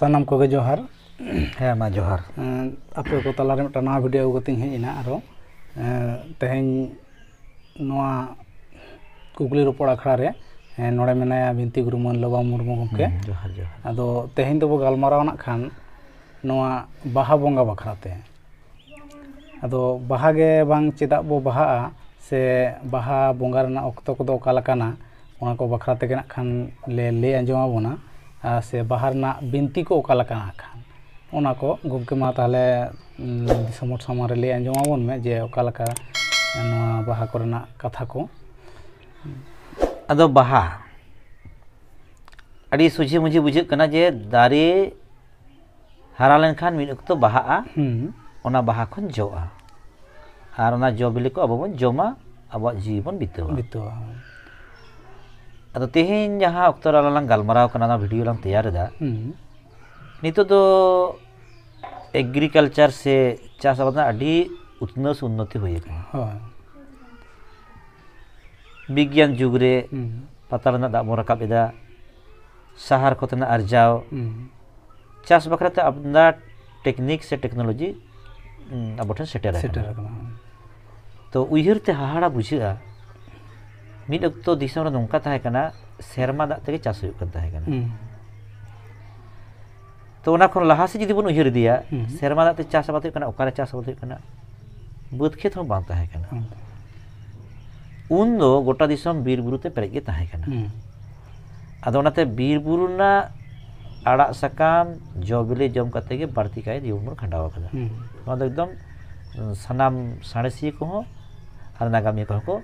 सनम को जोहर हाँ जोहर आप तलारे मिट्ट ना भिडियो अगुती हे इन तेह कुकली रोपड़ अखाड़े ना मेना भिन्ती गुरु मान लबा मुरमु गमे जोहर जोहर अब तेहन दो गलमारा खान बहा बंगा बखड़ाते अब बहागे बा चेदा बो बहा से बहा बंगा वक्त को बखड़ाते खान ले, ले आजमा बोना ᱥᱮ ᱵᱟᱦᱟ ᱨᱮᱱᱟᱜ ᱵᱤᱱᱛᱤ ᱠᱚ ᱚᱠᱟ ᱞᱮᱠᱟᱱᱟ ᱠᱷᱟᱱ ᱚᱱᱟ ᱠᱚ ᱜᱚᱢᱠᱮ ᱢᱟ ᱛᱟᱦᱞᱮ ᱫᱤᱥᱚᱢ ᱦᱚᱲ ᱥᱟᱢᱟᱝ ᱨᱮ ᱞᱟᱹᱭ ᱟᱸᱡᱚᱢ ᱟᱵᱚᱱ ᱢᱮ ᱡᱮ ᱚᱠᱟ ᱞᱮᱠᱟ ᱱᱚᱣᱟ ᱵᱟᱦᱟ ᱠᱚᱨᱮᱱᱟᱜ ᱠᱟᱛᱷᱟ ᱠᱚ ᱟᱫᱚ ᱵᱟᱦᱟ ᱟᱹᱰᱤ ᱥᱩᱡᱷᱮ ᱢᱩᱡᱷᱮ ᱵᱩᱡᱷᱟᱹᱜ ᱠᱟᱱᱟ ᱡᱮ ᱫᱟᱨᱮ ᱦᱟᱨᱟ ᱞᱮᱱᱠᱷᱟᱱ ᱢᱤᱫ ᱚᱠᱛᱚ ᱵᱟᱦᱟᱜᱼᱟ ᱚᱱᱟ ᱵᱟᱦᱟ ᱠᱷᱚᱱ ᱡᱚᱜᱼᱟ ᱟᱨ ᱚᱱᱟ ᱡᱚ ᱵᱤᱞᱤ ᱠᱚ ᱟᱵᱚ ᱵᱚᱱ ᱡᱚᱢᱟ ᱟᱵᱚᱣᱟᱜ ᱡᱤᱣᱤ ᱵᱚᱱ ᱵᱤᱛᱟᱹᱣᱟ ᱵᱤᱛᱟᱹᱣᱟ अब तेहन जहाँ अक्तर आलालां गलमराव करना वीडियो लां तैयार दा नितो तो एग्रीकल्चर से चास आबाद ना अड़ी उतना से उन्नति हुई है हाँ विज्ञान युग रे पता लगा दाम रकब इदा शहर को तना अर्जाओ चास बकरा तो अपना टेक्निक से टेक्नोलॉजी अब उठन सेटर है सेटर तो उहिर ते हाड़ा बुझिया ᱢᱤᱫ ᱚᱠᱛᱚ ᱫᱤᱥᱚᱢ ᱨᱮ ᱱᱚᱝᱠᱟ ᱛᱟᱦᱮᱸ ᱠᱟᱱᱟ ᱥᱮᱨᱢᱟ ᱫᱟᱜ ᱛᱮᱜᱮ ᱪᱟᱥ ᱦᱩᱭᱩᱜ ᱠᱟᱱ ᱛᱟᱦᱮᱸ ᱠᱟᱱᱟ ᱛᱚ ᱚᱱᱟ ᱠᱷᱚᱱ ᱞᱟᱦᱟ ᱥᱮᱫ ᱡᱩᱫᱤ ᱵᱚᱱ ᱩᱭᱦᱟᱹᱨ ᱤᱫᱤᱭᱟ ᱥᱮᱨᱢᱟ ᱫᱟᱜ ᱛᱮ ᱪᱟᱥ ᱟᱵᱟᱫ ᱦᱩᱭᱩᱜ ᱠᱟᱱᱟ ᱚᱠᱟᱨᱮ ᱪᱟᱥ ᱟᱵᱟᱫ ᱦᱩᱭᱩᱜ ᱠᱟᱱᱟ ᱵᱟᱹᱫᱽ ᱠᱷᱮᱛ ᱦᱚᱸ ᱵᱟᱝ ᱛᱟᱦᱮᱸ ᱠᱟᱱᱟ ᱩᱱ ᱫᱚ ᱜᱚᱴᱟ ᱫᱤᱥᱚᱢ ᱵᱤᱨ ᱵᱩᱨᱩ ᱛᱮ ᱯᱮᱨᱮᱡ ᱜᱮ ᱛᱟᱦᱮᱸ ᱠᱟᱱᱟ ᱟᱫᱚ ᱚᱱᱟᱛᱮ ᱵᱤᱨ ᱵᱩᱨᱩ ᱨᱮᱱᱟᱜ ᱟᱲᱟᱜ ᱥᱟᱠᱟᱢ ᱡᱚ ᱵᱤᱞᱤ ᱡᱚᱢ ᱠᱟᱛᱮ ᱜᱮ ᱵᱟᱹᱲᱛᱤ ᱠᱟᱭ ᱡᱤᱭᱚᱱ ᱵᱚᱱ ᱠᱷᱟᱸᱰᱟᱣ ᱟᱠᱟᱫᱟ ᱱᱚᱣᱟ ᱫᱚ ᱮᱠᱫᱚᱢ ᱥᱟᱱᱟᱢ ᱥᱟᱬᱮᱥᱤᱭᱟᱹ ᱠᱚᱦᱚᱸ ᱟᱨ ᱱᱟᱜᱟᱢᱤᱭᱟᱹ ᱠᱚᱦᱚᱸ ᱠᱚ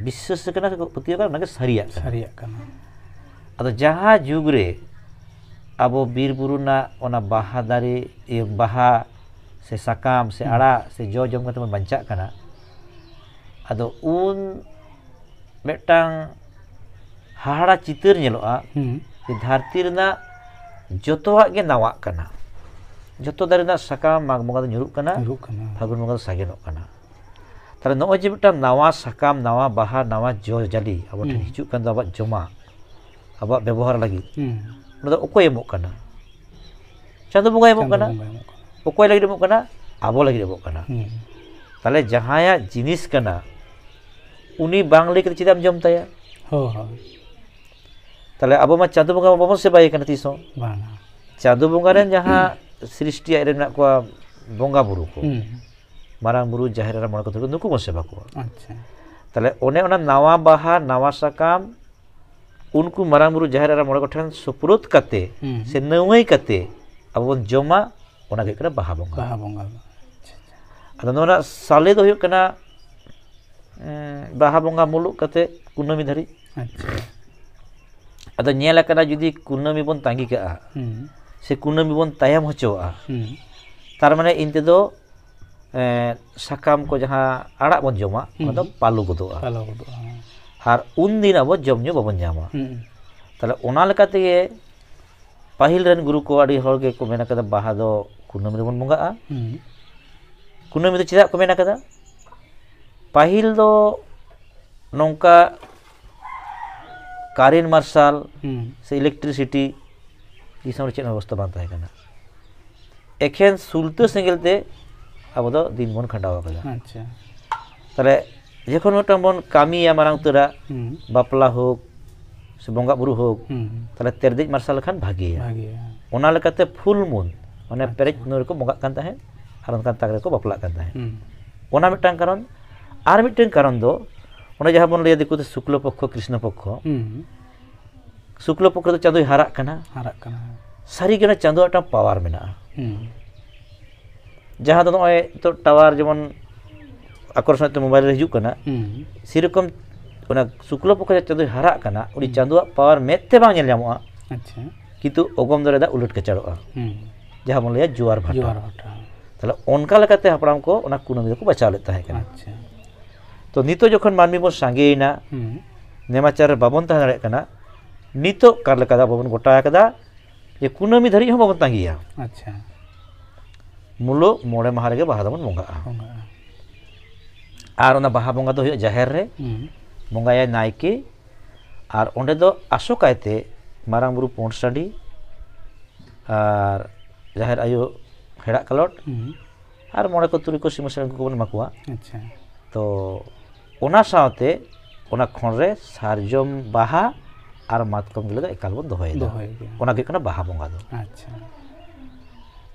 විශ්වාස කරන ප්‍රතිව කරනක සරියක් සරියක් කරනවා අද ජහා ජුගරේ අබෝ බීරපුරුණා ඔන බහදරේ ඒ බහා ᱥᱮ ᱥᱟᱠᱟᱢ ᱥᱮ ᱟᱲᱟᱜ ᱥᱮ ᱡᱚ ᱡᱚᱢ ᱠᱟᱛᱮ ᱵᱚᱱ ᱵᱟᱧᱪᱟᱜ ᱠᱟᱱᱟ ᱟᱫᱚ ᱩᱱ ᱢᱤᱫᱴᱟᱝ ᱦᱟᱦᱟᱲᱟ ᱪᱤᱛᱟᱹᱨ ᱧᱮᱞᱚᱜᱼᱟ ᱡᱮ ᱫᱷᱟᱹᱨᱛᱤ ᱨᱮᱱᱟᱜ ᱡᱚᱛᱚᱣᱟᱜ ᱜᱮ ᱱᱟᱣᱟᱜ ᱠᱟᱱᱟ ᱡᱚᱛᱚ ᱫᱟᱨᱮ ᱨᱮᱱᱟᱜ ᱥᱟᱠᱟᱢ ᱢᱟᱜᱽ ᱵᱚᱸᱜᱟ ᱫᱚ ᱧᱩᱨᱩᱜ ᱠᱟᱱᱟ ᱯᱷᱟᱹᱜᱩᱱ ᱵᱚᱸᱜᱟ ᱫᱚ ᱥᱟᱜᱮᱱᱚᱜ ᱠᱟᱱᱟ Tapi nak kita nawa sakam, nawa bahar, nawa jol jali. Apa tu hmm. hijukkan joma, abad bebohar lagi. Hmm. Nada ukuai muk kena. Cantu bunga lagi muk kena. Abu lagi muk kena. Hmm. jahaya jenis kana? Uni bangli kita tidak menjom taya. Oh, oh. Tapi abu macam cantu bunga ya. apa pun sebaik kena tisu. Cantu bunga ni jahaya sri setia ada nak kuah bunga buruk. Hmm. ᱢᱟᱨᱟᱝ ᱵᱩᱨᱩ ᱡᱟᱦᱮᱨ ᱮᱨᱟ ᱢᱚᱬᱮ ᱠᱚ ᱛᱩᱨᱩᱭ ᱱᱩᱠᱩ ᱵᱚᱱ ᱥᱮᱵᱟ ᱠᱚᱣᱟ ᱛᱟᱦᱞᱮ ᱚᱱᱮ ᱚᱱᱟ ᱱᱟᱣᱟ ᱵᱟᱦᱟ ᱱᱟᱣᱟ ᱥᱟᱠᱟᱢ उनको मराम बुरु जाहिर आरा मोड़े कोठन कते से नवई कते अब बन जमा ओना के बहा बोंगा बहा बोंगा अदन नोरा साले दो हुयो कना बहा बोंगा मुलु कते कुनमी धरी अदन नेला कना जुदी कुनमी बोन तांगी का से कुनमी बोन तायम होचोआ तार माने इनते दो साकाम को जहाँ आड़ बन जमा पालू गुद और उन दिन अब जमु बाबन जमा तेलते पहल रन गुरु को बहा दो कुंडमी बन बंगा कुंडमी चेदा को मेका पहल दो नौका कारेंट मार्शल से इलेक्ट्रिसिटी चेहरा व्यवस्था बनकर एखें सुलत सेंगलते अब दो दिन बन खंडावा कदा अच्छा तले যখন ওটা বন কামি আমার আংতরা বাপলা হোক সে বঙ্গা বুরু হোক তাহলে তেরদিক মার্শাল খান ভাগিয়া ওনা লেকাতে ফুল মুন মানে পেরেজ নুর কো বঙ্গা কান তাহে আর অনকান তাগরে কো বাপলা কান তাহে ওনা মিটাং কারণ আর মিটাং কারণ দো ওনা যাহা বন লিয়া দিকুতে শুক্ল পক্ষ কৃষ্ণ পক্ষ শুক্ল পক্ষ তো চাঁদই হারাক কানা হারাক কানা সারি গেনা চাঁদো একটা পাওয়ার মেনা ᱡᱟᱦᱟᱸ ᱫᱚ ᱱᱚᱜᱼᱚᱭ ᱱᱤᱛᱚᱜ ᱴᱟᱣᱟᱨ ᱡᱮᱢᱚᱱ ᱟᱠᱚᱨᱥᱚᱱ ᱛᱮ ᱢᱳᱵᱟᱭᱤᱞ ᱨᱮ ᱦᱤᱡᱩᱜ ᱠᱟᱱᱟ ᱥᱮᱨᱚᱠᱚᱢ ᱚᱱᱟ ᱥᱩᱠᱞᱚ ᱯᱚᱠᱠᱷᱚ ᱪᱟᱸᱫᱳᱭ ᱦᱟᱨᱟᱜ ᱠᱟᱱᱟ ᱩᱱᱤ ᱪᱟᱸᱫᱳᱣᱟᱜ ᱯᱟᱣᱟᱨ ᱢᱮᱫᱛᱮ ᱵᱟᱝ ᱧᱮᱞ ᱧᱟᱢᱚᱜᱼᱟ ᱠᱤᱱᱛᱩ ᱚᱜᱚᱢ ᱫᱟᱨᱮ ᱫᱟᱜ ᱩᱞᱟᱹᱴ ᱠᱟᱪᱟᱲᱚᱜᱼᱟ ᱡᱟᱦᱟᱸ ᱵᱚᱱ ᱞᱟᱹᱭᱟ ᱡᱳᱣᱟᱨ ᱵᱷᱟᱴᱟ ᱛᱟᱦᱞᱮ ᱚᱱᱠᱟ ᱞᱮᱠᱟᱛᱮ ᱦᱟᱯᱲᱟᱢ ᱠᱚ ᱚᱱᱟ ᱠᱩᱱᱟᱹᱢᱤ ᱫᱚᱠᱚ ᱵᱟᱪᱟᱣ ᱞᱮᱫ ᱛᱟᱦᱮᱸ ᱠᱟᱱᱟ ᱛᱚ ᱱᱤᱛᱚᱜ ᱡᱚᱠᱷᱚᱱ ᱢᱟᱹᱱᱢᱤ ᱵᱚᱱ ᱥᱟᱸᱜᱮᱭᱮᱱᱟ ᱱᱮᱢᱟᱪᱟᱨ ᱨᱮ ᱵᱟᱵᱚᱱ ᱛᱟᱦᱮᱸ ᱫᱟᱲᱮᱭᱟᱜ ᱠᱟᱱᱟ ᱱᱤᱛᱚᱜ ᱠᱟᱨ ᱞᱮᱠᱟ ᱵᱟᱵᱚᱱ ᱜᱚᱴᱟ ᱟᱠᱟᱫᱟ ᱡᱮ ᱠᱩᱱᱟᱹᱢᱤ ᱫᱷᱟᱹᱨᱤᱡ ᱦᱚᱸ ᱵᱟᱵᱚᱱ ᱛᱟᱸᱜᱤᱭᱟ ᱟᱪᱪᱷᱟ mulu mulai maharaga baha tamun munga ar ona baha munga to hiyo jaherre munga hmm. ya naiki ar onde to asoka ete marang buru pon sadi ar jaher ayo hera kalot hmm. ar mona ko turiko simo sereng ko kuman makua to ona saote ona konre sarjom baha ar matkom gila ga ikal bon do hoi do hoi iya. ona ge kona baha munga to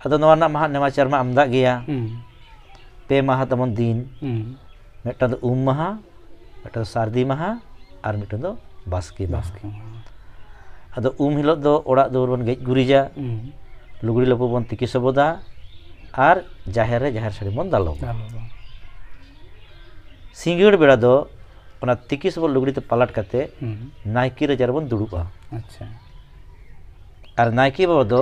ᱟᱫᱚ ᱱᱚᱣᱟ ᱨᱮᱱᱟᱜ ᱢᱟᱦᱟ ᱱᱮᱢᱟᱪᱟᱨ ᱢᱟ ᱟᱢᱫᱟ ᱜᱮᱭᱟ ᱯᱮ ᱢᱟᱦᱟ ᱛᱟᱵᱚᱱ ᱫᱤᱱ ᱢᱤᱫᱴᱟᱝ ᱫᱚ ᱩᱢ ᱢᱟᱦᱟ ᱢᱤᱫᱴᱟᱝ ᱥᱟᱨᱫᱤ ᱢᱟᱦᱟ ᱟᱨ ᱢᱤᱫᱴᱟᱝ ᱫᱚ ᱵᱟᱥᱠᱮ ᱢᱟᱦᱟ ᱟᱫᱚ ᱩᱢ ᱦᱤᱞᱳᱜ ᱫᱚ ᱚᱲᱟᱜ ᱫᱩᱣᱟᱹᱨ ᱵᱚᱱ ᱜᱮᱡ ᱜᱩᱨᱤᱡᱟ ᱞᱩᱜᱽᱲᱤ ᱞᱟᱯᱚ ᱵᱚᱱ ᱛᱤᱠᱤ ᱥᱚᱵᱚᱫᱟ ᱟᱨ ᱡᱟᱦᱮᱨ ᱨᱮ ᱡᱟᱦᱮᱨ ᱥᱟᱹᱲᱤ ᱵᱚᱱ ᱫᱟᱞᱚᱵᱟ ᱥᱤᱸᱜᱟᱹᱲ ᱵᱮᱲᱟ ᱫᱚ ᱚᱱᱟ ᱛᱤᱠᱤ ᱥᱚᱵᱚᱫ ᱞᱩᱜᱽᱲᱤ ᱛᱮ ᱯᱟᱞᱟᱴ ᱠᱟᱛᱮ ᱱᱟᱭᱠᱮ ᱨᱟᱪᱟ ᱨᱮᱵᱚᱱ ᱫᱩᱲᱩᱵᱼᱟ ᱟᱨ ᱱᱟᱭᱠᱮ ᱵᱟᱵᱟ ᱫᱚ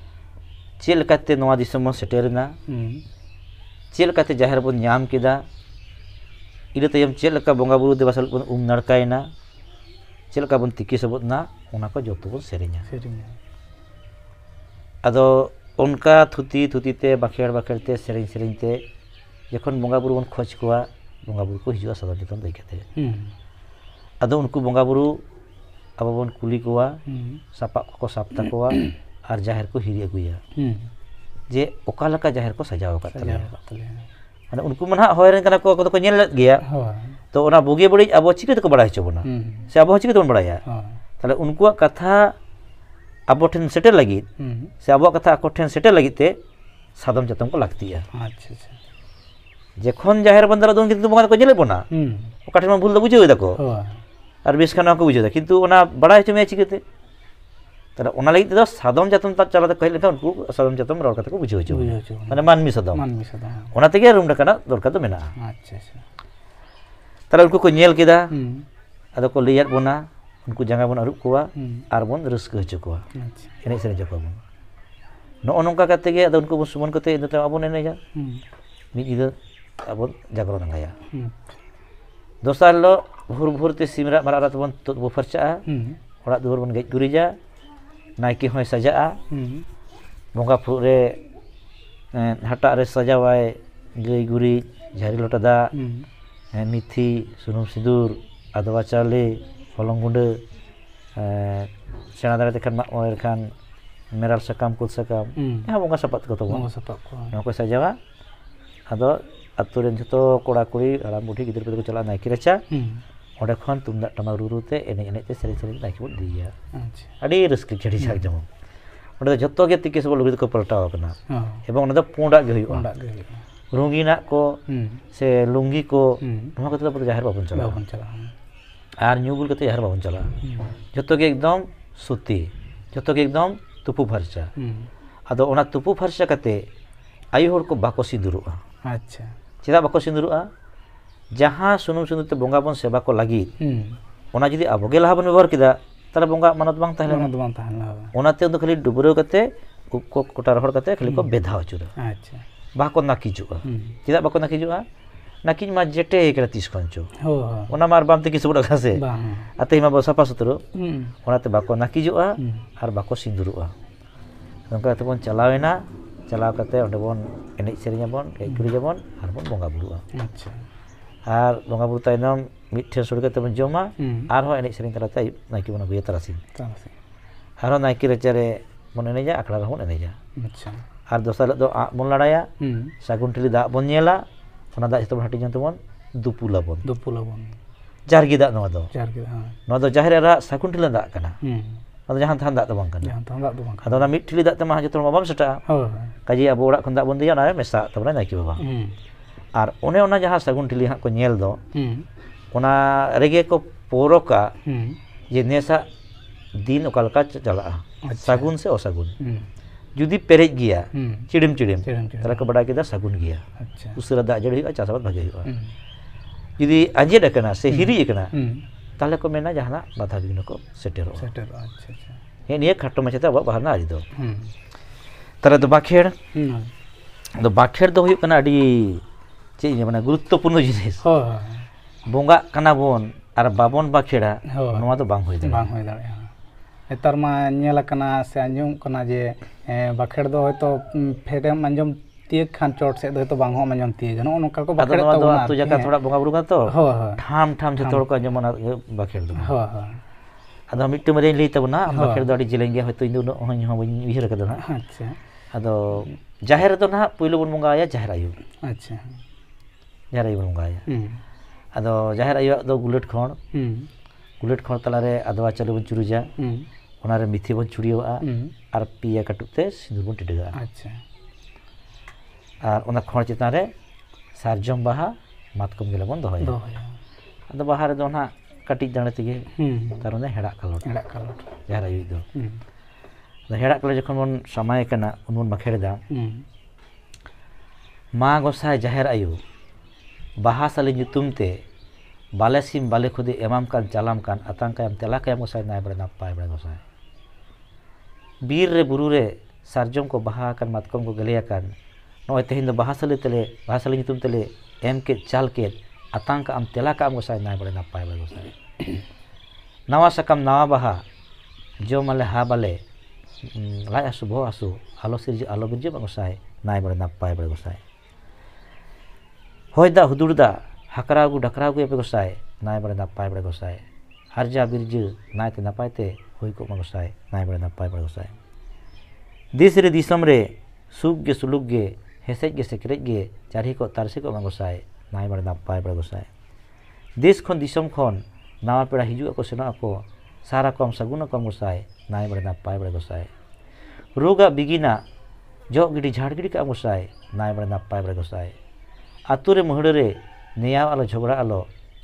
ᱪᱮᱫ ᱞᱮᱠᱟᱛᱮ ᱱᱚᱣᱟ ᱫᱤᱥᱚᱢ ᱵᱚᱱ ᱥᱮᱴᱮᱨᱮᱱᱟ ᱪᱮᱫ ᱞᱮᱠᱟᱛᱮ ᱡᱟᱦᱮᱨ ᱵᱚᱱ ᱧᱟᱢ ᱠᱮᱫᱟ ᱤᱱᱟᱹ ᱛᱟᱭᱚᱢ ᱪᱮᱫ ᱞᱮᱠᱟ ᱵᱚᱸᱜᱟ ᱵᱩᱨᱩ ᱫᱮᱵᱟ ᱥᱮᱵᱟ ᱵᱚᱱ ᱩᱢ ᱱᱟᱲᱠᱟᱭᱮᱱᱟ ᱪᱮᱫ ᱞᱮᱠᱟ ᱵᱚᱱ ᱛᱤᱠᱤ ᱥᱚᱵᱚᱫᱱᱟ ᱚᱱᱟ ᱠᱚ ᱡᱚᱛᱚ ᱵᱚᱱ ᱥᱮᱨᱮᱧᱟ ᱟᱫᱚ ᱚᱱᱠᱟ ᱛᱷᱩᱛᱤ ᱛᱷᱩᱛᱤ ᱛᱮ ᱵᱟᱠᱷᱮᱲ ᱵᱟᱠᱷᱮᱲ ᱛᱮ ᱥᱮᱨᱮᱧ ᱥᱮᱨᱮᱧ ᱛᱮ ᱡᱚᱠᱷᱚᱱ ᱵᱚᱸᱜᱟ ᱵᱩᱨᱩ ᱵᱚᱱ ᱠᱷᱚᱡ ᱠᱚᱣᱟ ᱵᱚᱸᱜᱟ ᱵᱩᱨᱩ ᱠᱚ ᱦᱤᱡᱩᱜᱼᱟ ᱥᱟᱫᱟ ᱪᱮᱛᱟᱱ ᱫᱟᱹᱭ ᱠᱟᱛᱮ ᱟᱫᱚ ᱩᱱᱠᱩ ᱵᱚᱸᱜᱟ ᱵᱩᱨᱩ ᱟᱵᱚ ᱵᱚᱱ ᱠᱩᱞᱤ ᱠᱚᱣᱟ ᱥᱟᱯᱟᱵ ᱠᱚᱠᱚ ᱥᱟᱵ ᱛᱟᱠᱚᱣᱟ ᱟᱨ ᱡᱟᱦᱮᱨ ᱠᱚ ᱦᱤᱨᱤ ᱟᱹᱜᱩᱭᱟ ᱡᱮ ᱚᱠᱟ ᱞᱮᱠᱟ ᱡᱟᱦᱮᱨ ᱠᱚ ᱥᱟᱡᱟᱣ ᱟᱠᱟᱫ ᱛᱟᱞᱮᱭᱟ ᱢᱟᱱᱮ ᱩᱱᱠᱩ ᱢᱟ ᱱᱟᱦᱟᱜ ᱦᱚᱭ ᱨᱮᱱ ᱠᱟᱱᱟ ᱠᱚ ᱟᱠᱚ ᱫᱚᱠᱚ ᱧᱮᱞ ᱞᱮᱫ ᱜᱮᱭᱟ ᱛᱚ ᱚᱱᱟ ᱵᱩᱜᱤ ᱵᱟᱹᱲᱤᱡ ᱟᱵᱚ ᱪᱤᱠᱟᱹ ᱛᱮᱠᱚ ᱵᱟᱲᱟᱭ ᱦᱚᱪᱚ ᱵᱚᱱᱟ ᱥᱮ ᱟᱵᱚ ᱦᱚᱸ ᱪᱤᱠᱟᱹ ᱛᱮᱵᱚᱱ ᱵᱟᱲᱟᱭᱟ ᱛᱟᱦᱞᱮ ᱩᱱᱠᱩᱣᱟᱜ ᱠᱟᱛᱷᱟ ᱟᱵᱚ ᱴᱷᱮᱱ ᱥᱮᱴᱮᱨ ᱞᱟᱹᱜᱤᱫ ᱥᱮ ᱟᱵᱚᱣᱟᱜ ᱠᱟᱛᱷᱟ ᱟᱠᱚ ᱴᱷᱮᱱ ᱥᱮᱴᱮᱨ ᱞᱟᱹᱜᱤᱫ ᱛᱮ ᱥᱟᱫᱚᱢ ᱪᱟᱛᱚᱢ ᱠᱚ ᱞᱟᱹᱠᱛᱤᱜᱼᱟ ᱟᱪᱪᱷᱟ ᱟᱪᱪᱷᱟ ᱡᱚᱠᱷᱚᱱ ᱡᱟᱦᱮᱨ ᱵᱚᱱ ᱫᱟᱨᱟ ᱫᱚ ᱠᱤᱱᱛᱩ ᱵᱚᱸᱜᱟ ᱫᱚᱠᱚ ᱧᱮᱞᱮᱫ ᱵᱚᱱᱟ ᱚᱠᱟ ᱴᱷᱮᱱ ᱵᱷᱩᱞ ᱫᱚ ᱵᱩᱡᱷᱟᱹᱣ ᱮᱫᱟᱠᱚ ᱟᱨ ᱵᱮᱥ ᱠᱷᱟᱱ ᱦᱚᱸᱠᱚ ᱵᱩᱡᱷᱟᱹᱣ ᱮᱫᱟ ᱠᱤᱱᱛᱩ ᱚᱱᱟ ᱵᱟᱲᱟᱭ ᱦᱚᱪᱚ ᱢᱮᱭᱟ ᱪᱤᱠᱟᱹᱛᱮ तर उनीहरूलाई त सदम जातम त चला त कहिले त उनको सदम जातम रौर कतको बुझे होजो মানে মানমি সদম মানমি সদম ওনা থেকে রুম ডাকানা দরকার তো মেনা আচ্ছা আচ্ছা তাহলে উনকু কো নেল কেদা আদো কো লিয়াত বোনা উনকু জাঙ্গা বোন আরুপ কোয়া আর বোন রসকে হজো কোয়া আচ্ছা এনে সেনে জকো বোন নো অনকা কাতে গে আদো উনকু সুমন কতে ইন তো আবন এনে যা মিদ ইদ আবন জাগরো নাঙ্গায়া দোসার লো ভুর ভুর তে সিমরা মারা রাত বোন তো ফরচা ওড়া দুয়ার বোন গেজ গুরিজা naiki hoi saja a hmm. bongka pure eh, hata re saja wae gei guri jari lota da hmm. eh, miti sunum sidur adawa chale polong gunde eh, sana dara tekan ma oer kan meral sakam kul sakam hmm. ya bongka sapat koto bongka sapat koto bongka saja wa ado aturin toto kura kuri alam budi gitu pedo kucala naikin aja. ᱚᱸᱰᱮ ᱠᱷᱚᱱ ᱛᱩᱢᱫᱟᱜ ᱴᱟᱢᱟᱠ ᱨᱩ ᱛᱮ ᱮᱱᱮᱡ ᱮᱱᱮᱡ ᱛᱮ ᱥᱮᱨᱮᱧ ᱥᱮᱨᱮᱧ ᱱᱟᱭᱠᱮ ᱵᱚᱱ ᱤᱫᱤᱭᱮᱭᱟ ᱟᱹᱰᱤ ᱨᱟᱹᱥᱠᱟᱹ ᱪᱷᱟᱹᱲᱤ ᱪᱷᱟᱲ ᱡᱮᱢᱚᱱ ᱚᱸᱰᱮ ᱫᱚ ᱡᱚᱛᱚ ᱜᱮ ᱛᱤᱠᱤ ᱥᱚᱵᱚ ᱞᱩᱜᱽᱲᱤ ᱛᱮᱠᱚ ᱯᱟᱞᱴᱟᱣ ᱟᱠᱟᱱᱟ ᱮᱵᱚᱝ ᱚᱱᱟ ᱫᱚ ᱯᱩᱸᱰᱟᱜ ᱜᱮ ᱦᱩᱭᱩᱜᱼᱟ ᱨᱩᱝᱜᱤᱱᱟᱜ ᱠᱚ ᱥᱮ ᱞᱩᱝᱜᱤ ᱠᱚ ᱱᱚᱣᱟ ᱠᱚᱛᱮ ᱟᱵᱚ ᱡᱟᱦᱮᱨ ᱵᱟᱵᱚᱱ ᱪᱟᱞᱟᱜᱼᱟ ᱟᱨ ᱧᱩ ᱵᱩᱞ ᱠᱟᱛᱮ ᱡᱟᱦᱮᱨ ᱵᱟᱵᱚᱱ ᱪᱟᱞᱟᱜᱼᱟ ᱡᱚᱛᱚ ᱜᱮ ᱮᱠᱫᱚᱢ ᱥᱩᱛᱤ ᱡᱚᱛᱚ ᱜᱮ ᱮᱠᱫᱚم ᱛᱩᱯᱩ ᱯᱷᱟᱨᱪᱟ ᱟᱫᱚ ᱚᱱᱟ ᱛᱩᱯᱩ ᱯᱷᱟᱨᱪᱟ ᱠᱟᱛᱮ ᱟᱭᱳ ᱦᱚᱲ ᱠᱚ ᱵᱟᱠᱚ ᱥᱤᱸᱫᱩᱨᱚᱜᱼᱟ ᱟᱪᱪᱷᱟ ᱪᱮᱫᱟᱜ ᱵᱟᱠᱚ ᱥᱤᱸᱫᱩᱨᱚᱜᱼᱟ jahat sunum sunut itu bunga pun sebab kok lagi. Ona hmm. jadi abu gelah pun bawa kita. Tala bunga manut bang tahan. manut bang tahan lah. Ona teh untuk kali dua puluh kete kok kota rafar kete kali kok hmm. beda aja udah. Aja. Bahko naki juga. Kita hmm. Tidak bahko naki juga. Naki cuma jete ekra tis kancu. Ona oh. mar bang teki sebut agak se. Bang. Atau sutru. Ona teh bahko naki juga. Hmm. Har bahko sinduru a. Nungka itu pun celawena, celawa kete, udah pun enek serinya pun, kayak kiri pun, har pun bunga buru a. ᱟᱨ ᱵᱚᱸᱜᱟ ᱵᱩᱨᱩ ᱛᱟᱭᱱᱚᱢ ᱢᱤᱫᱴᱷᱮᱱ ᱥᱩᱲᱤ ᱠᱟᱛᱮ ᱵᱚᱱ ᱡᱚᱢᱟ ᱟᱨᱦᱚᱸ ᱮᱱᱮᱡ ᱥᱮᱨᱮᱧ ᱛᱟᱞᱟᱛᱮ ᱟᱹᱭᱩᱵ ᱱᱟᱭᱠᱮ ᱵᱚᱱ ᱟᱹᱜᱩᱭᱟ ᱛᱟᱨᱟᱥᱤᱧ ᱟᱨᱦᱚᱸ ᱱᱟᱭᱠᱮ ᱨᱟᱪᱟᱨᱮ ᱵᱚᱱ ᱮᱱᱮᱡᱟ ᱟᱠᱷᱲᱟ ᱨᱮᱦᱚᱸ ᱮᱱᱮᱡᱟ ᱟᱨ ᱫᱚᱥᱟᱨ ᱦᱤᱞᱳᱜ ᱫᱚ ᱟᱸᱜ ᱵᱚᱱ ᱞᱟᱲᱟᱭᱟ ᱥᱟᱹᱜᱩᱱ ᱴᱤᱞᱤ ᱫᱟᱜ ᱵᱚᱱ ᱧᱮᱞᱟ ᱚᱱᱟ ᱫᱟᱜ ᱡᱚᱛᱚ ᱵᱚᱱ ᱦᱟᱹᱴᱤᱧᱟ ᱛᱮᱵᱚᱱ ᱫᱩᱯᱩᱞᱟᱵᱚᱱ ᱫᱩᱯᱩᱞᱟᱵᱚᱱ ᱡᱟᱨᱜᱮ ᱫᱟᱜ ᱱᱚᱣᱟ ᱫᱚ ᱱᱚᱣᱟ ᱫᱚ ᱡᱟᱦᱮᱨ ᱮᱨᱟ ᱥᱟᱹᱜᱩᱱ ᱴᱤᱞᱤ ᱫᱟᱜ ᱠᱟᱱᱟ ᱟᱫᱚ ᱡᱟᱦᱟᱸ ᱛᱟᱦᱟᱸ ᱫᱟᱜ ᱫᱚ ᱵᱟᱝ ᱠᱟᱱᱟ ᱡᱟᱦᱟᱸ ᱛᱟᱦᱟᱸ ᱫᱟᱜ ᱫᱚ ᱵᱟᱝ ᱠᱟᱱᱟ ᱟᱫᱚ ᱚᱱᱟ ᱢᱤᱫ ᱴᱷᱤᱞᱤ ᱫᱟᱜ ᱛᱮᱢᱟ ᱡᱚᱛᱚ ᱦᱚᱲ ᱵᱟᱢ ᱥᱟᱴᱟᱜᱼᱟ ᱠᱟᱡᱮ ᱟᱵᱚ ᱚᱲᱟᱜ ᱠᱷᱚᱱ ᱫᱟᱜ ᱵᱚᱱ ᱤᱫᱤᱭᱟ ᱚᱱᱟᱨᱮ ᱢᱮᱥᱟᱜ ᱛᱟᱵᱚᱱᱟ ᱱᱟᱭᱠᱮ ᱵᱟᱵᱟ ᱟᱨ ᱚᱱᱮ ᱚᱱᱟ ᱡᱟᱦᱟᱸ ᱥᱟᱹᱜᱩᱱ ᱴᱷᱤᱞᱤ ᱦᱟᱸᱜ ᱠᱚ ᱧᱮᱞ ᱫᱚ ᱚᱱᱟ ᱨᱮᱜᱮ ᱠᱚ ᱯᱳᱨᱳᱠᱟ ᱡᱮ ᱱᱮᱥᱟᱜ ᱫᱤᱱ ᱚᱠᱟ ᱞᱮᱠᱟ ᱪᱟᱞᱟᱜᱼᱟ ᱥᱟᱹᱜᱩᱱ ᱥᱮ ᱚᱥᱟᱹᱜᱩᱱ जुदी पेरेज गया चिड़िम चिड़िम तरह को बड़ा के सगुन गया उसरा दाग जड़ हुआ चाषाबाद भागे हुआ जुदी आंजेद अकना से हिरी अकना ताले को मेना जहाना बाधा विघ्न को सेटेर सेटेर अच्छा अच्छा ये निये खट्टो मचते अब बाहर ना आरी दो तरह दो बाखेड़ दो बाखेड़ दो हुई कना अड़ी ᱪᱮᱫ ᱤᱧ ᱢᱟᱱᱮ ᱜᱩᱨᱩᱛᱛᱚᱯᱩᱨᱱᱚ ᱡᱤᱱᱤᱥ ᱵᱚᱸᱜᱟᱜ ᱠᱟᱱᱟ ᱵᱚᱱ ᱟᱨ ᱵᱟᱵᱚᱱ ᱵᱟᱠᱷᱮᱲᱟ ᱱᱚᱣᱟ ᱫᱚ ᱵᱟᱝ ᱦᱩᱭ ᱫᱟᱲᱮᱭᱟᱜᱼᱟ ᱵᱟᱝ ᱦᱩᱭ ᱫᱟᱲᱮᱭᱟᱜᱼᱟ ᱱᱮᱛᱟᱨ ᱢᱟ ᱧᱮᱞ ᱟᱠᱟᱱᱟ ᱥᱮ ᱟᱸᱡᱚᱢ ᱠᱟᱱᱟ ᱡᱮ ᱵᱟᱠᱷᱮᱲ ᱫᱚ ᱦᱚᱭᱛᱚ ᱯᱷᱮᱰᱮᱢ ᱟᱸᱡᱚᱢ ᱛᱤᱭᱟᱹᱜ ᱠᱷᱟᱱ ᱪᱚᱴ ᱥᱮᱫ ᱫᱚ ᱦᱚᱭᱛᱚ ᱵᱟᱝ ᱦᱚᱸ ᱟᱸᱡᱚᱢ ᱛᱤᱭᱟᱹᱜᱟ ᱱᱚᱜᱼᱚ ᱱᱚᱝᱠᱟ ᱠᱚ ᱵᱟᱠᱷᱮᱲ ᱛᱟᱵᱚᱱᱟ ᱟᱛᱳ ᱡᱟᱠᱟ ᱛᱷᱚᱲᱟ ᱵᱚᱸᱜᱟ ᱵᱩᱨᱩ ᱠᱟᱱᱟ ᱛᱚ ᱴᱷᱟᱢ ᱴᱷᱟᱢ ᱡᱷᱚᱛᱚ ᱦᱚᱲ ᱠᱚ ᱟᱸᱡᱚᱢᱟ ᱚᱱᱟ ᱵᱟᱠᱷᱮᱲ ᱫᱚ ᱦᱳᱭ ᱦᱳᱭ ᱟᱫᱚ ᱢᱤᱫᱴᱮᱱ ᱢᱟᱨᱮᱧ ᱞᱟᱹᱭ ᱛᱟᱵᱚᱱᱟ ᱵᱟᱠᱷᱮᱲ ᱫᱚ ᱟᱹᱰᱤ ᱡᱮᱞᱮᱧ ᱜᱮᱭᱟ ᱦᱚᱭᱛᱚ ᱤᱧ ᱫᱚ ᱩᱱᱟᱹᱜ ᱤᱧ ᱦᱚᱸ ᱵᱟᱹᱧ ᱩᱭᱦᱟᱹᱨ ᱟᱠᱟᱫᱟ ᱱᱟᱜ ᱟᱪᱪᱷᱟ ᱟᱫᱚ ᱡᱟᱦᱮᱨ ᱨᱮᱫᱚ ᱱᱟᱜ ᱯᱳᱭᱞᱳ ᱵᱚᱱ ᱵᱚᱸᱜᱟ ᱟᱭᱟ ᱡᱟᱦᱮᱨ ᱟᱭᱳ ᱟᱪᱪᱷᱟ ᱡᱟᱦᱮᱨ ᱟᱭᱳ ᱵᱚᱱ ᱵᱚᱸᱜᱟᱭᱟ ᱟᱫᱚ ᱡᱟᱦᱮᱨ ᱟᱭᱳᱣᱟᱜ ᱫᱚ ᱜᱩᱞᱟᱹᱴ ᱠᱷᱚᱸᱰ ᱜᱩᱞᱟᱹᱴ ᱠᱷᱚᱸᱰ ᱛᱟᱞᱟᱨᱮ ᱟᱫᱣᱟ ᱪᱟᱣᱞᱮ ᱵᱚᱱ ᱪᱩᱨᱩᱡᱟ ᱚᱱᱟᱨᱮ ᱢᱤᱛᱷᱤ ᱵᱚᱱ ᱪᱷᱩᱲᱭᱟᱹᱣᱟᱜᱼᱟ ᱟᱨ ᱯᱮᱭᱟ ᱠᱟᱹᱴᱩᱵ ᱛᱮ ᱥᱤᱸᱫᱩᱨ ᱵᱚᱱ ᱴᱤᱰᱟᱹᱜᱟᱜᱼᱟ ᱟᱪᱪᱷᱟ ᱟᱨ ᱚᱱᱟ ᱠᱷᱚᱸᱰ ᱪᱮᱛᱟᱱ ᱨᱮ ᱥᱟᱨᱡᱚᱢ ᱵᱟᱦᱟ ᱢᱟᱛᱠᱚᱢ ᱜᱮᱞᱮ ᱵᱚᱱ ᱫᱚᱦᱚᱭᱟ ᱟᱫᱚ ᱵᱟᱦᱟ ᱨᱮᱫᱚ ᱱᱟᱦᱟᱜ ᱠᱟᱹᱴᱤᱡ ᱫᱟᱲᱮ ᱛᱮᱜᱮ ᱛᱟᱨ ᱚᱱᱮ ᱦᱮᱲᱟᱜ ᱠᱟᱞᱚᱴ ᱦᱮᱲᱟᱜ ᱠᱟᱞᱚᱴ ᱡᱟᱦᱮᱨ ᱟᱭᱩ ᱫᱚ ᱦᱮᱲᱟᱜ ᱠᱟᱞᱚᱴ ᱡᱚᱠᱷᱚᱱ ᱵᱚᱱ ᱥᱟᱢᱟᱭᱮ ᱠᱟᱱᱟ ᱩᱱ ᱵᱚᱱ ᱢᱟᱠᱷᱮᱲ ᱮᱫᱟ ᱢᱟ ᱜᱚᱸᱥᱟᱭ ᱡᱟᱦᱮᱨ ᱟᱭᱩ bahasali nyutumte balesim balekhudi emamkan calamkan atangkayam telakayam usai naib rena pai rena usai birre burure sarjom ko bahakan matkom ko galeakan no etehin do bahasali tele bahasali nyutumte le emke calket atangka am telakam usai naib rena pai rena usai nawasakam nawabaha jomale habale mm, lai asu bo asu halosir ji alobin ji bang usai naib rena pai rena usai होयदा हुदुरदा हकरागु डकरागु एपे गोसाय नाय बडे नपाय बडे गोसाय हरजा बिरजु नायते नपायते होय को मगोसाय नाय बडे नपाय बडे गोसाय दिस रे दिसम रे सुख गे सुलुक गे हेसे गे सेकरे गे चारही को तारसे को मगोसाय नाय बडे नपाय बडे गोसाय दिस खन दिसम खन नावा पेडा हिजु को सेना को सारा कम सगुन कम गोसाय नाय बडे नपाय बडे गोसाय रोगा बिगिना जो गिडी झाड़गिड़ी का गोसाय नाय बड़े नपाय बड़े गोसाय Ature muhure niyaw alo chogra alo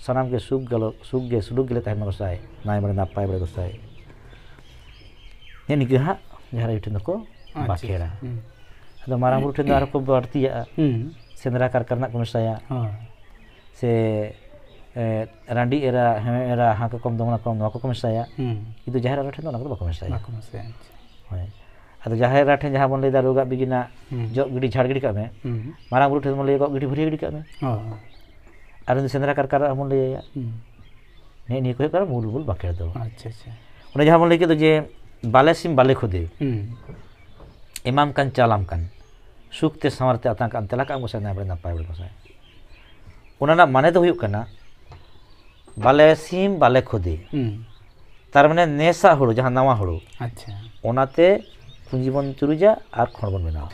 sanam ke suk galo suk ge suluk gele tahen magosai nai mara napai mara gosai. Nini geha nihara yute noko bakera. Hmm. Ado marang burute nda harap ko berarti ya sendera kar kar nak gomosai Se e, randi era heme era hanka kom dong nak kom nwa ko hmm. Itu jahara rute nda nak kuro ᱟᱫᱚ ᱡᱟᱦᱮᱨ ᱨᱟ ᱴᱷᱮᱱ ᱡᱟᱦᱟᱸ ᱵᱚᱱ ᱞᱟᱹᱭᱫᱟ ᱨᱳᱜᱟᱜ ᱵᱤᱜᱤᱱᱟ ᱡᱚᱜ ᱜᱤᱰᱤ ᱡᱷᱟᱲ ᱜᱤᱰᱤ ᱠᱟᱜ ᱢᱮ ᱢᱟᱨᱟᱝ ᱵᱩᱨᱩ ᱴᱷᱮᱱ ᱵᱚᱱ ᱞᱟᱹᱭᱟ ᱜᱚᱜ ᱜᱤᱰᱤ ᱵᱷᱩᱨᱭᱟᱹ ᱜᱤᱰᱤ ᱠᱟᱜ ᱢᱮ ᱟᱨ ᱩᱱᱤ ᱥᱮᱸᱫᱽᱨᱟ ᱠᱟᱨᱠᱟᱨ ᱦᱚᱸᱵᱚᱱ ᱞᱟᱹᱭᱟᱭᱟ ᱱᱮᱜᱼᱮ ᱱᱤᱭᱟᱹ ᱠᱚ ᱦᱩᱭᱩᱜ ᱠᱟᱱᱟ ᱢᱩᱞ ᱢᱩᱞ ᱵᱟᱸᱠᱷᱮᱲ ᱫᱚ ᱟᱪᱪᱷᱟ ᱟᱪᱪᱷᱟ ᱚᱱᱮ ᱡᱟᱦᱟᱸ ᱵᱚᱱ ᱞᱟᱹᱭ ᱠᱮᱫ ᱫᱚ ᱡᱮ ᱵᱟᱞᱮ ᱥᱤᱢ ᱵᱟᱞᱮ ᱠᱷᱩᱫᱮ ᱮᱢᱟᱢ ᱠᱟᱱ ᱪᱟᱞᱟᱢ ᱠᱟᱱ ᱥᱩᱠᱛᱮ ᱥᱟᱶᱟᱨᱛᱮ ᱟᱛᱟᱝ ᱠᱟᱜ ᱛᱮᱞᱟ ᱠᱟᱜ ᱢᱚᱥᱟᱭ ᱱᱟᱭᱵᱟᱲᱮ ᱱᱟᱯᱟᱭ ᱵᱟᱲᱮ ᱢᱚᱥᱟᱭ ᱚᱱᱟ ᱨᱮᱱᱟᱜ ᱢᱟᱱᱮ ᱫᱚ ᱦᱩᱭᱩᱜ ᱠᱟᱱᱟ ᱵᱟᱞᱮ ᱥᱤᱢ ᱵᱟᱞᱮ ᱠᱷᱩᱫᱮ ᱛᱟᱨ ᱢᱟᱱᱮ ᱱᱮᱥᱟᱜ ᱦᱩᱲᱩ ᱡᱟᱦᱟᱸ ᱱᱟᱣᱟ ᱦᱩᱲᱩ ᱟᱪᱪᱷᱟ ᱚᱱᱟᱛᱮ ᱯᱩᱸᱡᱤ ᱵᱚᱱ ᱪᱩᱨᱩᱡᱟ ᱟᱨ ᱠᱷᱚᱸᱰ ᱵᱚᱱ ᱵᱮᱱᱟᱣᱟ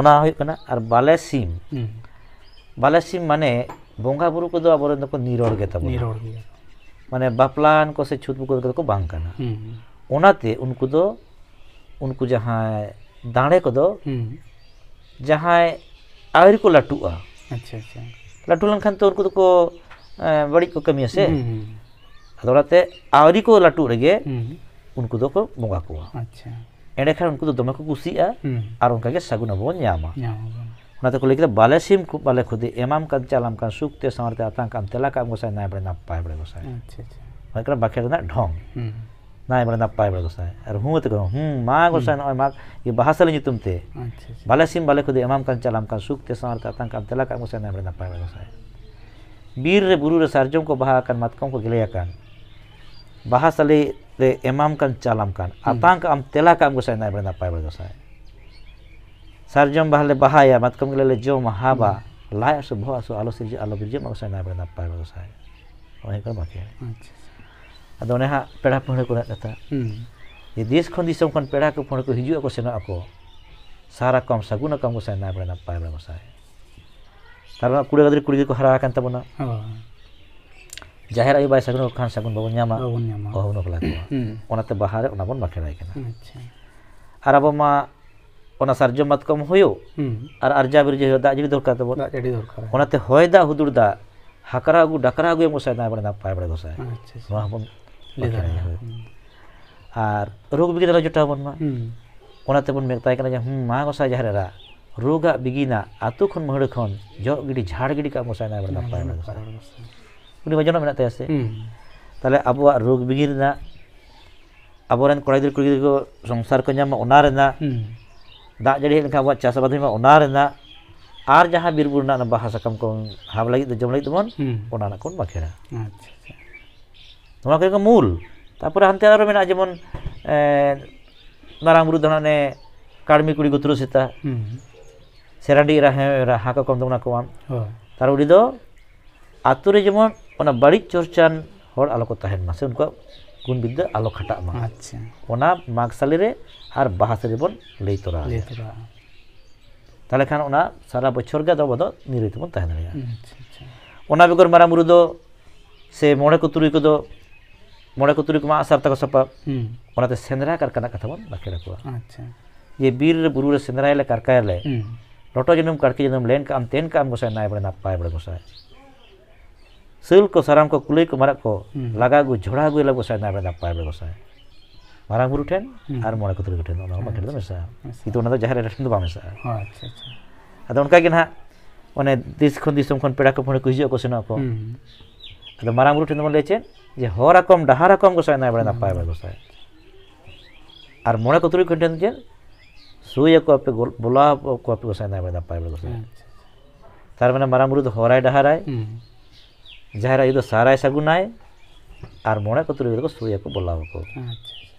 ᱚᱱᱟ ᱦᱩᱭᱩᱜ ᱠᱟᱱᱟ ᱟᱨ ᱵᱟᱞᱮ ᱥᱤᱢ ᱵᱟᱞᱮ ᱥᱤᱢ ᱢᱟᱱᱮ ᱵᱚᱸᱜᱟ ᱵᱩᱨᱩ ᱠᱚᱫᱚ ᱟᱵᱚᱨᱮᱱ ᱫᱚᱠᱚ ᱱᱤᱨᱚᱲ ᱜᱮ ᱛᱟᱵᱚᱱᱟ ᱱᱤᱨᱚᱲ ᱜᱮᱭᱟ ᱢᱟᱱᱮ ᱵᱟᱯᱞᱟᱱ ᱠᱚ ᱥᱮ ᱪᱷᱩᱛ ᱵᱩᱠᱟᱹ ᱠᱚᱫᱚ ᱠᱚ ᱵᱟᱝ ᱠᱟᱱᱟ ᱚᱱᱟᱛᱮ ᱩᱱᱠᱩ ᱫᱚ ᱩᱱᱠᱩ ᱡᱟᱦᱟᱸᱭ ᱫᱟᱲᱮ ᱠᱚᱫᱚ ᱡᱟᱦᱟᱸᱭ ᱟᱹᱣᱨᱤ ᱠᱚ ᱞᱟᱹᱴᱩᱜᱼᱟ ᱟᱪᱪᱷᱟ ᱟᱪᱪᱷᱟ ᱞᱟᱹᱴᱩ ᱞᱮᱱᱠᱷᱟᱱ ᱛᱚ ᱩᱱᱠᱩ ᱫᱚᱠᱚ बड़ी को कमी से अदोड़ाते आवरी को लटू रगे उनको दो को बोंगा को अच्छा एंडेखान उनको दमे को कुछ सगुन बोनते बाले को बाले खुदी एमाम कान चालाम कान सुखते सामारे आतंक कान तेलाक गसाय ना बड़े नपाय बड़े गसाय बाखेर ढंग ना बड़े नपाय बड़े गसाय हूँते हूँ माँ गसाय नए माँ ये बहा साली ते बाले सिम बाले खुदी एमाम कान चालाम कान सुखते सामारे आतंक कान तेलाक गसाय ना बड़े नपाय बड़े गसाय बीर रे बुरु रे सार्जम को बहाकान मातकम को गिलेयाकान bahasa le, le imamkan calamkan atang am tela kam gusai nai berenda pai bergusai sarjom bahle bahaya mat kam le jo mahaba lai asu bho asu alo sirji alo birji ma gusai nai berenda pai bergusai ohe kar bakia ado ne ha peda pore ko kata ye des khon disam kon peda ko pore ko hiju ko sena ako sara kam saguna kam gusai nai berenda pai bergusai tarba kuri gadri kuri ko harakan tabuna jahera iba sagun kan sagun bawon nyama bawon nyama oh ono pelaku hmm. ona te bahare ona bon makera ikena acha ma ona sarjo mat kom hoyo hmm. ar arja bir je da jibi dorka te hudur da hakara gu dakara gu emo sai na bana pa bana dosa acha ma bon lidara ar rog bigi dara jota ma hmm. ona te bon mekta ikena hmm, ma go sa jahera ra roga bigina atu khon mahur khon jo gidi jhar gidi ka mosai na bana pa bana Kuli bajono mena tei ase. Tale abu a ruk bigir na, abu ren kura idir kuli idir ko song sar ko nyama na, hmm. da jadi hen ka abu a casa bati ma onare na, ar jaha bir na na kam kong ham lagi to jom lagi to mon, onana hmm. kon ma kera. To ma kera ka mul, ta pura hanti aro mena aja mon, marang eh, buru to na ne karmi kuli go turu hmm. serandi ira hen ira hakakom to oh. ma kuan, taro uri do. Atur aja mau ᱚᱱᱟ ᱵᱟᱹᱲᱤᱡ ᱪᱚᱨᱪᱟᱱ ᱦᱚᱲ ᱟᱞᱚ ᱠᱚ ᱛᱟᱦᱮᱱ ᱢᱟ ᱥᱮ ᱩᱱᱠᱩᱣᱟᱜ ᱜᱩᱱ ᱵᱤᱫᱽᱫᱟᱹ ᱟᱞᱚ ᱠᱷᱟᱴᱟᱜ ᱢᱟ ᱟᱪᱪᱷᱟ ᱚᱱᱟ ᱢᱟᱜᱽ ᱥᱟᱞᱮ ᱨᱮ ᱟᱨ ᱵᱟᱦᱟ ᱥᱟᱞᱮ ᱵᱚᱱ ᱞᱟᱹᱭ ᱛᱚᱨᱟ ᱞᱟᱹᱭ ᱛᱚᱨᱟ ᱛᱟᱦᱞᱮ ᱠᱷᱟᱱ ᱚᱱᱟ ᱥᱟᱨᱟ ᱵᱚᱪᱷᱚᱨ ᱜᱮ ᱟᱵᱚ ᱫᱚ ᱱᱤᱨᱟᱹᱭ ᱛᱮᱵᱚᱱ ᱛᱟᱦᱮᱸ ᱫᱟᱲᱮᱭᱟᱜᱼᱟ ᱚᱱᱟ ᱵᱮᱜᱚᱨ ᱢᱟᱨᱟᱝ ᱵᱩᱨᱩ ᱫᱚ ᱥᱮ ᱢᱚᱬᱮ ᱠᱚ ᱛᱩᱨᱩᱭ ᱠᱚᱫᱚ ᱢᱚᱬᱮ ᱠᱚ ᱛᱩᱨᱩᱭ ᱠᱚᱢᱟ ᱟᱥᱟᱨ ᱛᱟᱠᱚ ᱥᱟᱯᱟᱵ ᱚᱱᱟᱛᱮ ᱥᱮᱸᱫᱽᱨᱟ ᱠᱟᱨᱠᱟᱱᱟ ᱠᱟᱛᱷᱟ ᱵᱚᱱ ᱵᱟᱠᱷᱮᱲ ᱟᱠᱚᱣᱟ ᱟᱪᱪᱷᱟ ᱡᱮ ᱵᱤᱨ ᱨᱮ ᱵᱩᱨᱩ ᱨᱮ ᱥᱮᱸᱫᱽᱨᱟᱭᱟᱞᱮ ᱠᱟᱨᱠᱟᱭᱟᱞᱮ ᱞᱚᱴᱚ ᱡᱚᱱᱚᱢ ᱠᱟᱲᱠᱮ ᱡᱚᱱᱚᱢ ᱞᱮᱱ ᱠᱟᱜ ᱟᱢ ᱛᱮᱱ ᱠᱟᱜ ᱟᱢ ᱜᱚᱥᱟᱭ ᱱᱟᱭ ᱵᱟᱲᱮ ᱱᱟᱯᱟᱭ ᱵᱟᱲᱮ ᱜᱚᱥᱟᱭ ᱥᱟᱹᱞ ᱠᱚ ᱥᱟᱨᱟᱢ ᱠᱚ ᱠᱩᱞᱟᱹᱭ ᱠᱚ ᱢᱟᱨᱟᱜ ᱠᱚ ᱞᱟᱜᱟ ᱟᱹᱜᱩ ᱡᱷᱚᱲᱟ ᱟᱹᱜᱩᱭ ᱞᱟᱜ ᱜᱚᱥᱟᱭ ᱱᱟᱭᱵᱮ ᱫᱟᱯᱟᱭ ᱜᱚᱥᱟᱭ ᱢᱟᱨᱟᱝ ᱵᱩᱨᱩ ᱴᱷᱮᱱ ᱟᱨ ᱢᱚᱬᱮ ᱠᱚ ᱛᱩᱨᱩᱭ ᱴᱷᱮᱱ ᱚᱱᱟ ᱵᱟᱠᱷᱮᱲ ᱫᱚ ᱢᱮᱥᱟᱜᱼᱟ ᱠᱤᱱᱛᱩ ᱚᱱᱟ ᱫᱚ ᱡᱟᱦᱮᱨ ᱮᱨᱟ ᱴᱷᱮᱱ ᱫᱚ ᱵᱟᱝ ᱢᱮᱥᱟᱜᱼᱟ ᱟᱪᱪᱷᱟ ᱟᱪᱪᱷᱟ ᱟᱫᱚ ᱚᱱᱠᱟ ᱜᱮ ᱱᱟᱦᱟᱜ ᱚᱱᱮ ᱫᱤᱥ ᱠᱷᱚᱱ ᱫᱤᱥᱚᱢ ᱠᱷᱚᱱ ᱯᱮᱲᱟ ᱠᱚ ᱯᱷᱳᱱ ᱠᱚ ᱦᱤᱡᱩᱜ ᱟᱠᱚ ᱥᱮᱱᱚᱜ ᱟᱠᱚ ᱟᱫᱚ ᱢᱟᱨᱟᱝ ᱵᱩᱨᱩ ᱴᱷᱮᱱ ᱫᱚᱵᱚᱱ ᱞᱟᱹᱭ ᱪᱮᱫ ᱡᱮ ᱦᱚᱨ ᱟᱠᱚᱢ ᱰᱟᱦᱟᱨ ᱟᱠᱚᱢ ᱜᱚᱥᱟᱭ ᱱᱟᱭᱵᱮ ᱱᱟᱯᱟᱭ ᱜᱚᱥᱟᱭ আর মনে কত রকম কন্টেন্ট যে সুই আকো আপে বোলা আকো আপে গোসাই না পাইবে গোসাই তার মানে মারামুরু তো হরাই ডাহারায় jahira itu sarai sagunai ar armona kotori itu kosu aku kubola wako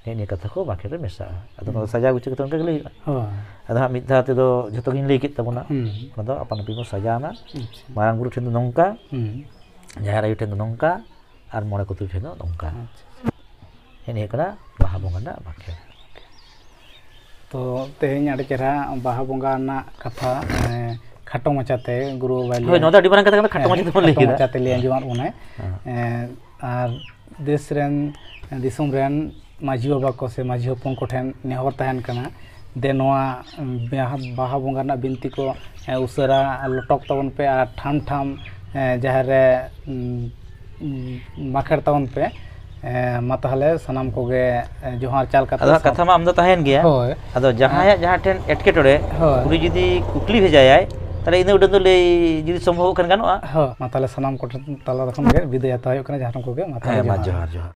ini kata ko makir de mesa atau kalo saja kucu ketong ke gelir atau hami itu do jatokin likit tamu na kondo apa nopi mo saja na marang guru nongka jahira itu nongka armona mona kotori nongka ini kena bahabongan na makir to tehnya ada cara bahabongan na kata खाटो माचाते गुरु माचाते लियाँ माजी बाबा को से माजी हपन को नेहर तहन दे बहा बंगा बिनती को उसरा लटक तबन पे आ ठाम ठाम जहाँ माखेड़ तबन पे मतहले सनाम को गे जोहार चाल का कथा में हम तो तहन गया हो अदा जहाँ या हाँ। जहाँ एटके टोडे पूरी जिदी कुकली भेजा ᱛᱟᱦᱚᱞᱮ ᱤᱱᱟᱹ ᱩᱰᱟᱹᱝ ᱫᱚ ᱞᱟᱹᱭ ᱡᱩᱫᱤ ᱥᱚᱢᱵᱷᱚᱵ ᱠᱷᱟᱱ ᱜᱟᱱᱚᱜᱼᱟ ᱦᱚᱸ ᱢᱟ ᱛᱟᱦᱚᱞᱮ ᱥᱟᱱᱟᱢ ᱠᱚᱴᱷᱮᱱ ᱛᱟᱞᱟ ᱫᱚᱠᱷᱚᱱ ᱜᱮ ᱵᱤᱫᱟᱹᱭ ᱦᱟᱛᱟᱣ ᱦᱩᱭᱩᱜ ᱠᱟᱱᱟ ᱡᱟᱦᱟᱸ ᱠᱚᱜᱮ ᱢᱟ ᱛᱟᱦᱚᱞᱮ ᱡᱚᱦᱟᱨ ᱡᱚᱦᱟᱨ